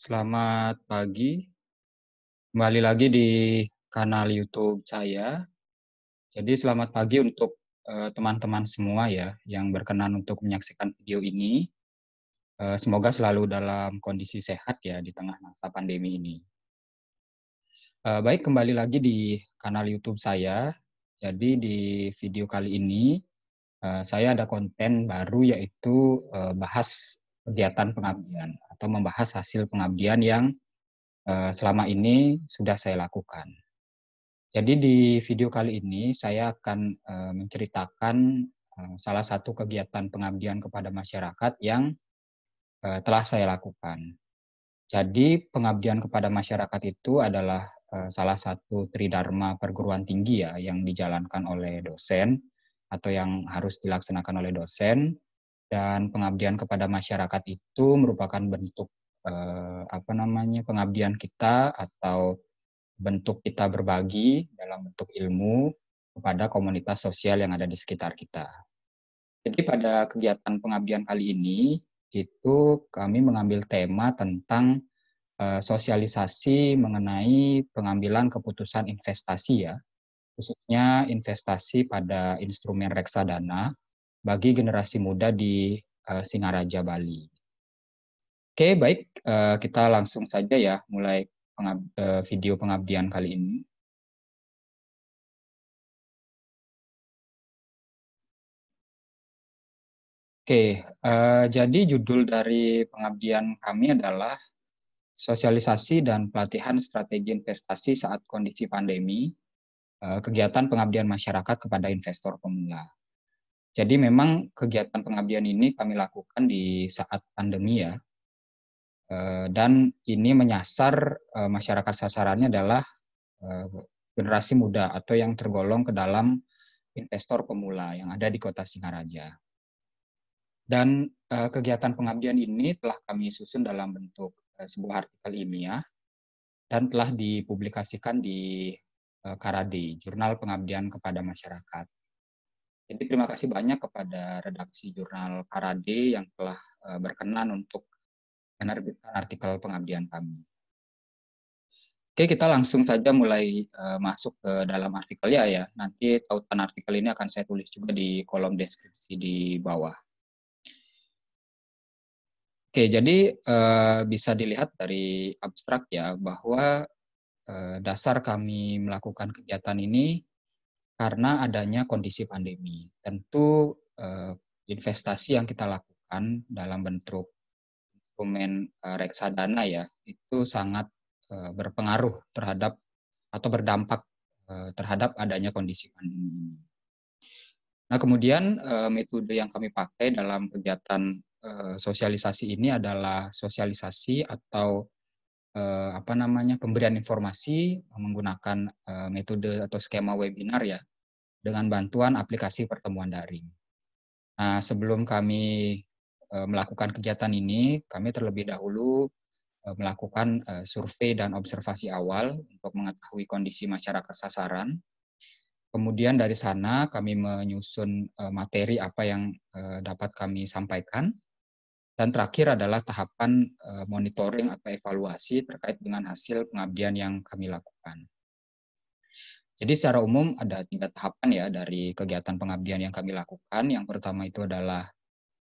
Selamat pagi. Kembali lagi di kanal YouTube saya. Jadi selamat pagi untuk eh, teman-teman uh, semua ya yang berkenan untuk menyaksikan video ini. Uh, semoga selalu dalam kondisi sehat ya di tengah masa pandemi ini. Uh, baik, kembali lagi di kanal YouTube saya. Jadi di video kali ini saya ada konten baru yaitu bahas kegiatan pengabdian atau membahas hasil pengabdian yang eh, selama ini sudah saya lakukan. Jadi di video kali ini saya akan eh, menceritakan eh, salah satu kegiatan pengabdian kepada masyarakat yang telah saya lakukan. Jadi pengabdian kepada masyarakat itu adalah salah satu tridharma perguruan tinggi ya yang dijalankan oleh dosen atau yang harus dilaksanakan oleh dosen dan pengabdian kepada masyarakat itu merupakan bentuk eh, apa namanya pengabdian kita atau bentuk kita berbagi dalam bentuk ilmu kepada komunitas sosial yang ada di sekitar kita. Jadi pada kegiatan pengabdian kali ini itu kami mengambil tema tentang eh, sosialisasi mengenai pengambilan keputusan investasi ya, khususnya investasi pada instrumen reksadana bagi generasi muda di uh, Singaraja, Bali. Oke, baik. Uh, kita langsung saja ya mulai pengab uh, video pengabdian kali ini. Oke, uh, jadi judul dari pengabdian kami adalah sosialisasi dan pelatihan strategi investasi saat kondisi pandemi, uh, kegiatan pengabdian masyarakat kepada investor pemula. Jadi memang kegiatan pengabdian ini kami lakukan di saat pandemi ya. Eh, dan ini menyasar eh, masyarakat sasarannya adalah eh, generasi muda atau yang tergolong ke dalam investor pemula yang ada di kota Singaraja. Dan kegiatan pengabdian ini telah kami susun dalam bentuk sebuah artikel ilmiah dan telah dipublikasikan di Karadi, Jurnal Pengabdian kepada Masyarakat. Jadi terima kasih banyak kepada redaksi jurnal Karade yang telah eh, berkenan untuk menerbitkan artikel pengabdian kami. Oke, kita langsung saja mulai eh, masuk ke dalam artikelnya ya. Nanti tautan artikel ini akan saya tulis juga di kolom deskripsi di bawah. Oke, jadi eh, bisa dilihat dari abstrak ya bahwa dasar kami melakukan kegiatan ini karena adanya kondisi pandemi. Tentu eh, investasi yang kita lakukan dalam bentuk instrumen eh, reksadana ya itu sangat eh, berpengaruh terhadap atau berdampak eh, terhadap adanya kondisi pandemi. Nah kemudian eh, metode yang kami pakai dalam kegiatan eh, sosialisasi ini adalah sosialisasi atau eh, apa namanya pemberian informasi menggunakan eh, metode atau skema webinar ya dengan bantuan aplikasi pertemuan daring. Nah, sebelum kami eh, melakukan kegiatan ini, kami terlebih dahulu eh, melakukan eh, survei dan observasi awal untuk mengetahui kondisi masyarakat sasaran. Kemudian dari sana kami menyusun eh, materi apa yang eh, dapat kami sampaikan dan terakhir adalah tahapan eh, monitoring atau evaluasi terkait dengan hasil pengabdian yang kami lakukan. Jadi secara umum ada tiga tahapan ya dari kegiatan pengabdian yang kami lakukan. Yang pertama itu adalah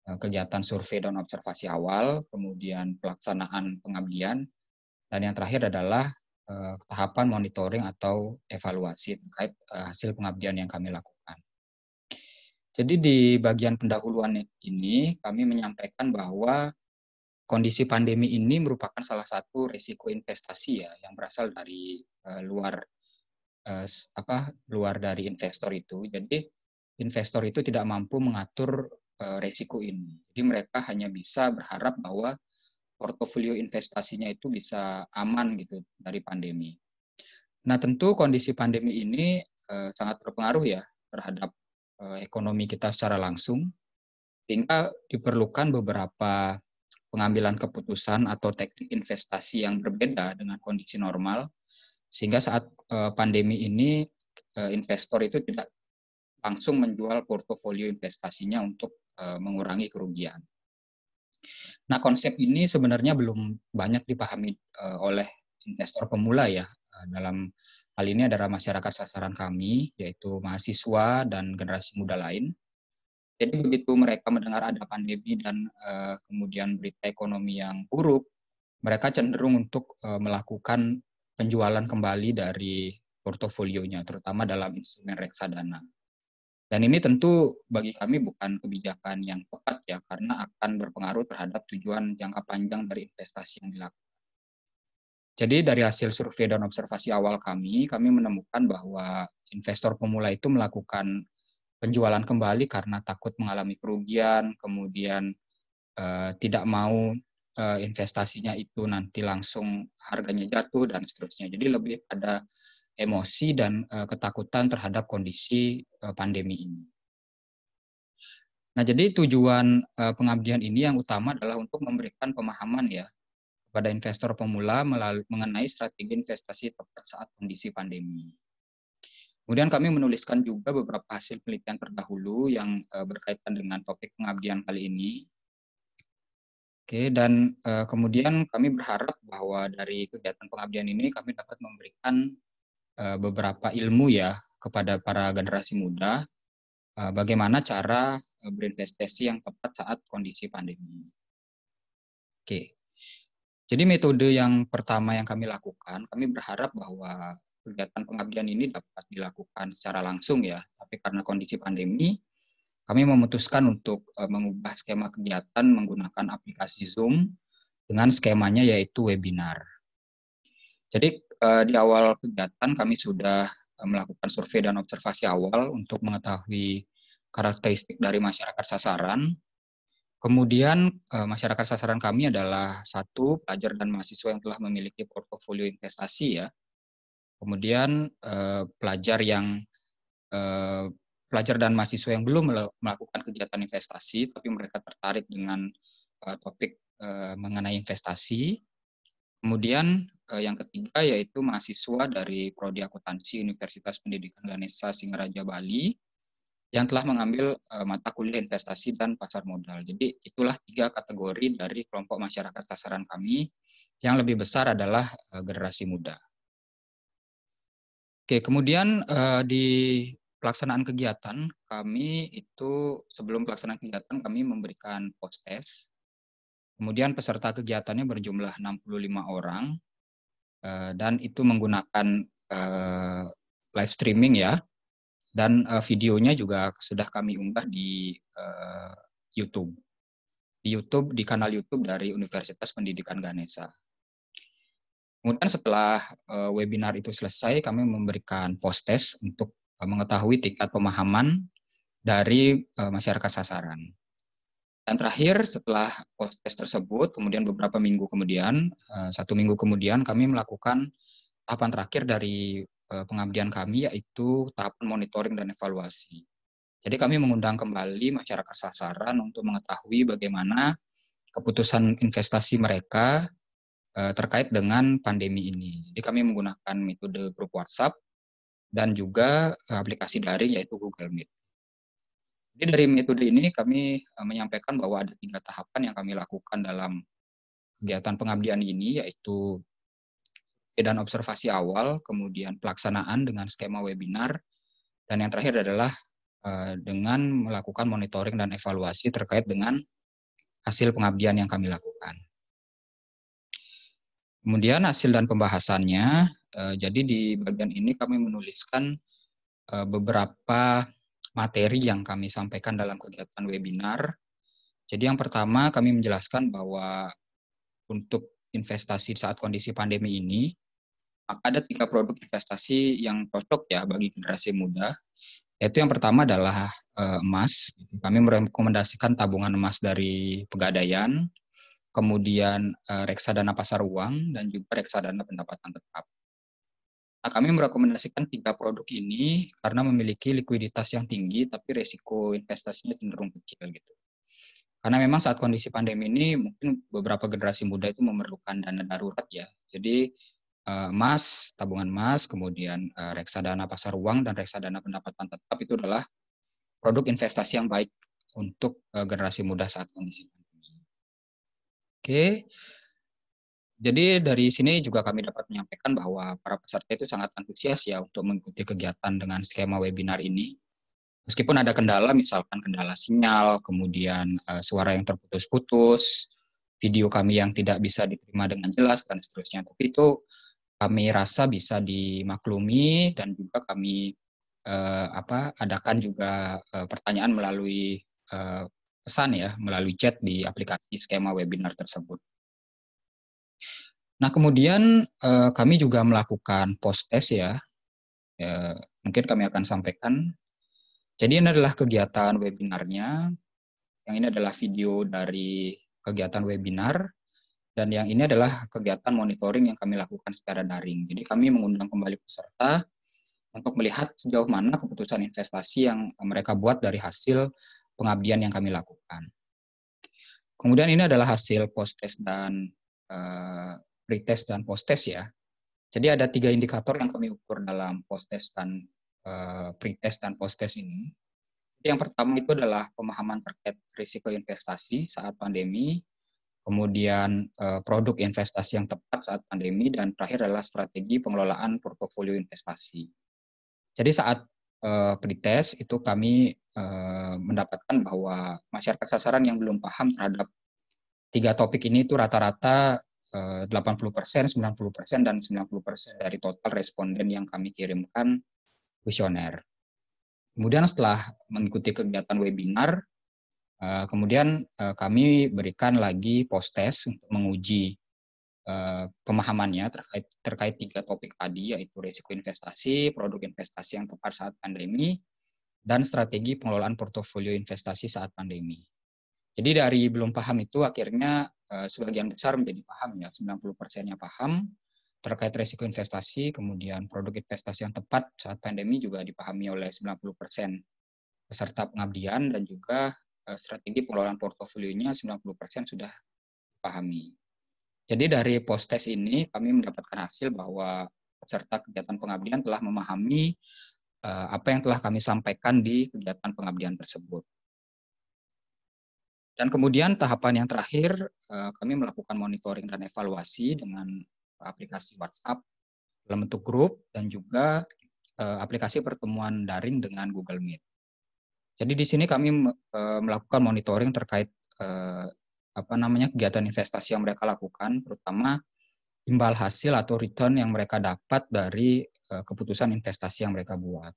eh, kegiatan survei dan observasi awal, kemudian pelaksanaan pengabdian, dan yang terakhir adalah eh, tahapan monitoring atau evaluasi terkait hasil pengabdian yang kami lakukan. Jadi di bagian pendahuluan ini kami menyampaikan bahwa kondisi pandemi ini merupakan salah satu risiko investasi ya yang berasal dari uh, luar uh, apa luar dari investor itu. Jadi investor itu tidak mampu mengatur uh, eh, risiko ini. Jadi mereka hanya bisa berharap bahwa portofolio investasinya itu bisa aman gitu dari pandemi. Nah tentu kondisi pandemi ini uh, sangat berpengaruh ya terhadap Eh, ekonomi kita secara langsung, sehingga diperlukan beberapa pengambilan keputusan atau teknik investasi yang berbeda dengan kondisi normal, sehingga saat eh, pandemi ini eh, investor itu tidak langsung menjual portofolio investasinya untuk mengurangi kerugian. Nah, konsep ini sebenarnya belum banyak dipahami oleh investor pemula ya dalam Hal ini adalah masyarakat sasaran kami, yaitu mahasiswa dan generasi muda lain. Jadi begitu mereka mendengar ada pandemi dan uh, kemudian berita ekonomi yang buruk, mereka cenderung untuk uh, melakukan penjualan kembali dari portofolionya, terutama dalam instrumen reksadana. Dan ini tentu bagi kami bukan kebijakan yang tepat ya, karena akan berpengaruh terhadap tujuan jangka panjang dari investasi yang dilakukan. Jadi dari hasil survei dan observasi awal kami, kami menemukan bahwa investor pemula itu melakukan penjualan kembali karena takut mengalami kerugian, kemudian eh, tidak mau eh, investasinya itu nanti langsung harganya jatuh dan seterusnya. Jadi lebih pada emosi dan eh, ketakutan terhadap kondisi eh, pandemi ini. Nah, jadi tujuan eh, pengabdian ini yang utama adalah untuk memberikan pemahaman ya kepada investor pemula melalui, mengenai strategi investasi tepat saat kondisi pandemi. Kemudian kami menuliskan juga beberapa hasil penelitian terdahulu yang uh, berkaitan dengan topik pengabdian kali ini. Oke, dan uh, kemudian kami berharap bahwa dari kegiatan pengabdian ini kami dapat memberikan uh, beberapa ilmu ya kepada para generasi muda uh, bagaimana cara berinvestasi yang tepat saat kondisi pandemi. Oke. Jadi metode yang pertama yang kami lakukan, kami berharap bahwa kegiatan pengabdian ini dapat dilakukan secara langsung ya, tapi karena kondisi pandemi, kami memutuskan untuk e, mengubah skema kegiatan menggunakan aplikasi Zoom dengan skemanya yaitu webinar. Jadi e, di awal kegiatan kami sudah e, melakukan survei dan observasi awal untuk mengetahui karakteristik dari masyarakat sasaran Kemudian eh, masyarakat sasaran kami adalah satu pelajar dan mahasiswa yang telah memiliki portofolio investasi ya. Kemudian eh, pelajar yang eh, pelajar dan mahasiswa yang belum melakukan kegiatan investasi tapi mereka tertarik dengan topik mengenai investasi. Kemudian yang ketiga yaitu mahasiswa dari prodi akuntansi Universitas Pendidikan Ganesha Singaraja Bali yang telah mengambil uh, mata kuliah investasi dan pasar modal. Jadi itulah tiga kategori dari kelompok masyarakat sasaran kami. Yang lebih besar adalah uh, generasi muda. Oke, kemudian uh, di pelaksanaan kegiatan kami itu sebelum pelaksanaan kegiatan kami memberikan post test. Kemudian peserta kegiatannya berjumlah 65 orang uh, dan itu menggunakan uh, live streaming ya dan uh, videonya juga sudah kami unggah di uh, YouTube. Di YouTube di kanal YouTube dari Universitas Pendidikan Ganesha. Kemudian setelah uh, webinar itu selesai, kami memberikan post test untuk uh, mengetahui tingkat pemahaman dari uh, masyarakat sasaran. Dan terakhir, setelah post test tersebut, kemudian beberapa minggu kemudian, uh, satu minggu kemudian, kami melakukan tahapan terakhir dari Eh, pengabdian kami yaitu tahapan monitoring dan evaluasi. Jadi kami mengundang kembali masyarakat sasaran untuk mengetahui bagaimana keputusan investasi mereka eh, terkait dengan pandemi ini. Jadi kami menggunakan metode grup WhatsApp dan juga eh, aplikasi daring yaitu Google Meet. Jadi dari metode ini kami menyampaikan bahwa ada tiga tahapan yang kami lakukan dalam kegiatan pengabdian ini yaitu dan observasi awal, kemudian pelaksanaan dengan skema webinar, dan yang terakhir adalah eh, dengan melakukan monitoring dan evaluasi terkait dengan hasil pengabdian yang kami lakukan. Kemudian hasil dan pembahasannya, eh, jadi di bagian ini kami menuliskan eh, beberapa materi yang kami sampaikan dalam kegiatan webinar. Jadi yang pertama kami menjelaskan bahwa untuk investasi saat kondisi pandemi ini, ada tiga produk investasi yang cocok ya bagi generasi muda. Yaitu yang pertama adalah uh, emas. Kami merekomendasikan tabungan emas dari pegadaian, kemudian uh, reksadana pasar uang, dan juga reksadana pendapatan tetap. Nah, kami merekomendasikan tiga produk ini karena memiliki likuiditas yang tinggi, tapi resiko investasinya cenderung kecil gitu. Karena memang saat kondisi pandemi ini mungkin beberapa generasi muda itu memerlukan dana darurat ya. Jadi emas, eh, tabungan emas, kemudian eh, reksadana pasar uang dan reksadana pendapatan tetap itu adalah produk investasi yang baik untuk eh, generasi muda saat kondisi pandemi. Oke. Jadi dari sini juga kami dapat menyampaikan bahwa para peserta itu sangat antusias ya untuk mengikuti kegiatan dengan skema webinar ini. Meskipun ada kendala, misalkan kendala sinyal, kemudian suara yang terputus-putus, video kami yang tidak bisa diterima dengan jelas dan seterusnya. Tapi itu kami rasa bisa dimaklumi dan juga kami eh, apa adakan juga eh, pertanyaan melalui eh, pesan ya melalui chat di aplikasi skema webinar tersebut. Nah kemudian eh, kami juga melakukan post test ya, eh, mungkin kami akan sampaikan. Jadi ini adalah kegiatan webinarnya, yang ini adalah video dari kegiatan webinar dan yang ini adalah kegiatan monitoring yang kami lakukan secara daring. Jadi kami mengundang kembali peserta untuk melihat sejauh mana keputusan investasi yang mereka buat dari hasil pengabdian yang kami lakukan. Kemudian ini adalah hasil post-test dan uh, eh, test dan post-test ya. Jadi ada tiga indikator yang kami ukur dalam post-test dan uh, eh, test dan post-test ini. Yang pertama itu adalah pemahaman terkait risiko investasi saat pandemi, kemudian eh, produk investasi yang tepat saat pandemi, dan terakhir adalah strategi pengelolaan portofolio investasi. Jadi saat eh, pretest itu kami eh, mendapatkan bahwa masyarakat sasaran yang belum paham terhadap tiga topik ini itu rata-rata 80%, persen, 90%, persen dan 90% persen dari total responden yang kami kirimkan kuesioner. Kemudian setelah mengikuti kegiatan webinar, Eh, kemudian eh, kami berikan lagi post test untuk menguji eh, pemahamannya terkait terkait tiga topik tadi yaitu risiko investasi, produk investasi yang tepat saat pandemi, dan strategi pengelolaan portofolio investasi saat pandemi. Jadi dari belum paham itu akhirnya sebagian besar menjadi paham ya, 90 persennya paham terkait risiko investasi, kemudian produk investasi yang tepat saat pandemi juga dipahami oleh 90 persen peserta pengabdian dan juga Eh, strategi pengelolaan portofolionya 90% sudah pahami. Jadi dari post test ini kami mendapatkan hasil bahwa peserta kegiatan pengabdian telah memahami eh, apa yang telah kami sampaikan di kegiatan pengabdian tersebut. Dan kemudian tahapan yang terakhir eh, kami melakukan monitoring dan evaluasi dengan aplikasi WhatsApp dalam bentuk grup dan juga aplikasi pertemuan daring dengan Google Meet. Jadi di sini kami uh, melakukan monitoring terkait uh, apa namanya kegiatan investasi yang mereka lakukan, terutama imbal hasil atau return yang mereka dapat dari uh, keputusan investasi yang mereka buat.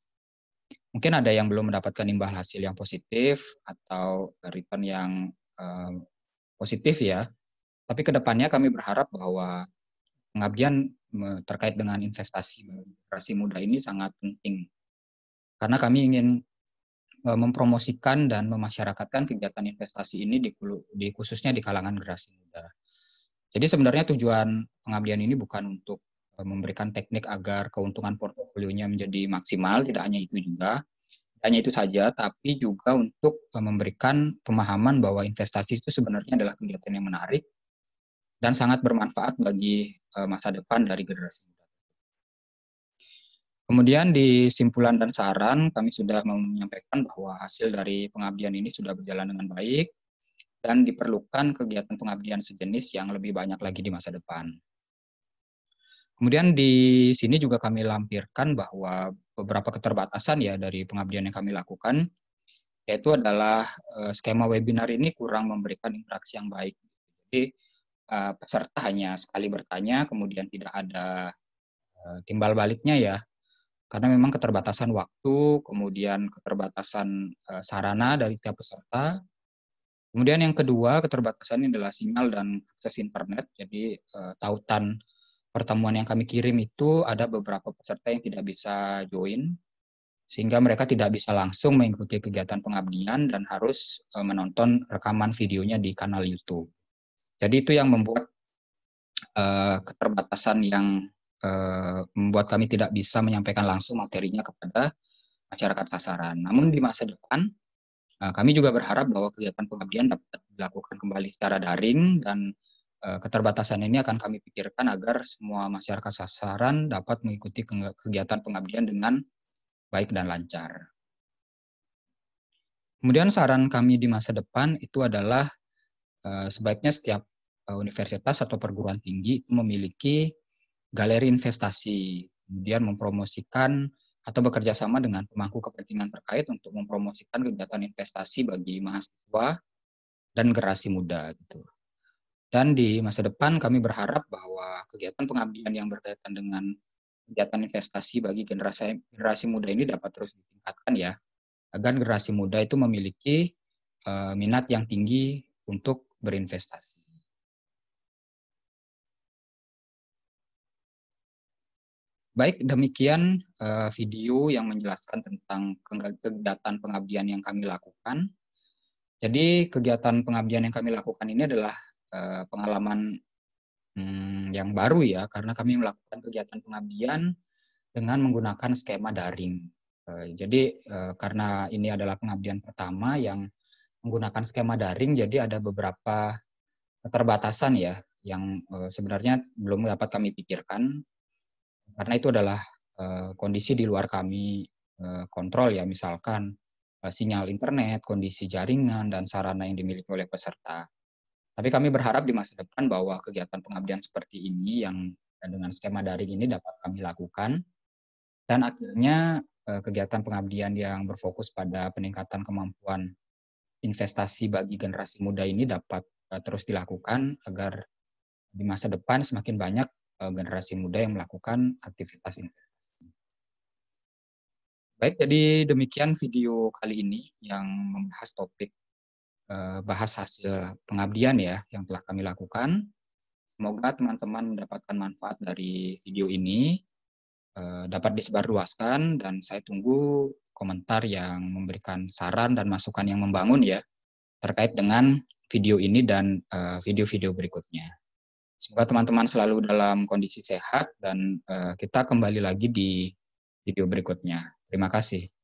Mungkin ada yang belum mendapatkan imbal hasil yang positif atau return yang uh, positif ya. Tapi kedepannya kami berharap bahwa pengabdian terkait dengan investasi generasi muda ini sangat penting karena kami ingin Eh, mempromosikan dan memasyarakatkan kegiatan investasi ini di, di khususnya di kalangan generasi muda. Jadi sebenarnya tujuan pengabdian ini bukan untuk eh, memberikan teknik agar keuntungan portofolionya menjadi maksimal, tidak hanya itu juga. Hanya itu saja, tapi juga untuk eh, memberikan pemahaman bahwa investasi itu sebenarnya adalah kegiatan yang menarik dan sangat bermanfaat bagi masa depan dari generasi muda. Kemudian di simpulan dan saran kami sudah menyampaikan bahwa hasil dari pengabdian ini sudah berjalan dengan baik dan diperlukan kegiatan pengabdian sejenis yang lebih banyak lagi di masa depan. Kemudian di sini juga kami lampirkan bahwa beberapa keterbatasan ya dari pengabdian yang kami lakukan, yaitu adalah eh, skema webinar ini kurang memberikan interaksi yang baik. Jadi eh, peserta hanya sekali bertanya, kemudian tidak ada eh, timbal baliknya ya karena memang keterbatasan waktu, kemudian keterbatasan eh, sarana dari tiap peserta. Kemudian yang kedua, keterbatasan ini adalah sinyal dan akses internet. Jadi eh, tautan pertemuan yang kami kirim itu ada beberapa peserta yang tidak bisa join sehingga mereka tidak bisa langsung mengikuti kegiatan pengabdian dan harus eh, menonton rekaman videonya di kanal YouTube. Jadi itu yang membuat keterbatasan yang Eh, membuat kami tidak bisa menyampaikan langsung materinya kepada masyarakat sasaran. Namun di masa depan eh, kami juga berharap bahwa kegiatan pengabdian dapat dilakukan kembali secara daring dan eh, keterbatasan ini akan kami pikirkan agar semua masyarakat sasaran dapat mengikuti kegiatan pengabdian dengan baik dan lancar. Kemudian saran kami di masa depan itu adalah sebaiknya setiap universitas atau perguruan tinggi memiliki galeri investasi, kemudian mempromosikan atau bekerja sama dengan pemangku kepentingan terkait untuk mempromosikan kegiatan investasi bagi mahasiswa dan generasi muda gitu. Dan di masa depan kami berharap bahwa kegiatan pengabdian yang berkaitan dengan kegiatan investasi bagi generasi generasi muda ini dapat terus ditingkatkan ya agar generasi muda itu memiliki uh, minat yang tinggi untuk berinvestasi. Baik, demikian eh, video yang menjelaskan tentang kegiatan pengabdian yang kami lakukan. Jadi kegiatan pengabdian yang kami lakukan ini adalah eh, pengalaman hmm, yang baru ya, karena kami melakukan kegiatan pengabdian dengan menggunakan skema daring. Eh, jadi karena ini adalah pengabdian pertama yang menggunakan skema daring, jadi ada beberapa keterbatasan ya yang sebenarnya belum dapat kami pikirkan karena itu adalah eh, kondisi di luar kami eh, kontrol ya misalkan eh, sinyal internet, kondisi jaringan dan sarana yang dimiliki oleh peserta. Tapi kami berharap di masa depan bahwa kegiatan pengabdian seperti ini yang dengan skema daring ini dapat kami lakukan dan akhirnya kegiatan pengabdian yang berfokus pada peningkatan kemampuan investasi bagi generasi muda ini dapat terus dilakukan agar di masa depan semakin banyak Eh, generasi muda yang melakukan aktivitas investasi. Baik, jadi demikian video kali ini yang membahas topik eh, bahas hasil pengabdian ya yang telah kami lakukan. Semoga teman-teman mendapatkan manfaat dari video ini, eh, dapat disebarluaskan, dan saya tunggu komentar yang memberikan saran dan masukan yang membangun ya terkait dengan video ini dan video-video berikutnya. Semoga teman-teman selalu dalam kondisi sehat dan eh, kita kembali lagi di video berikutnya. Terima kasih.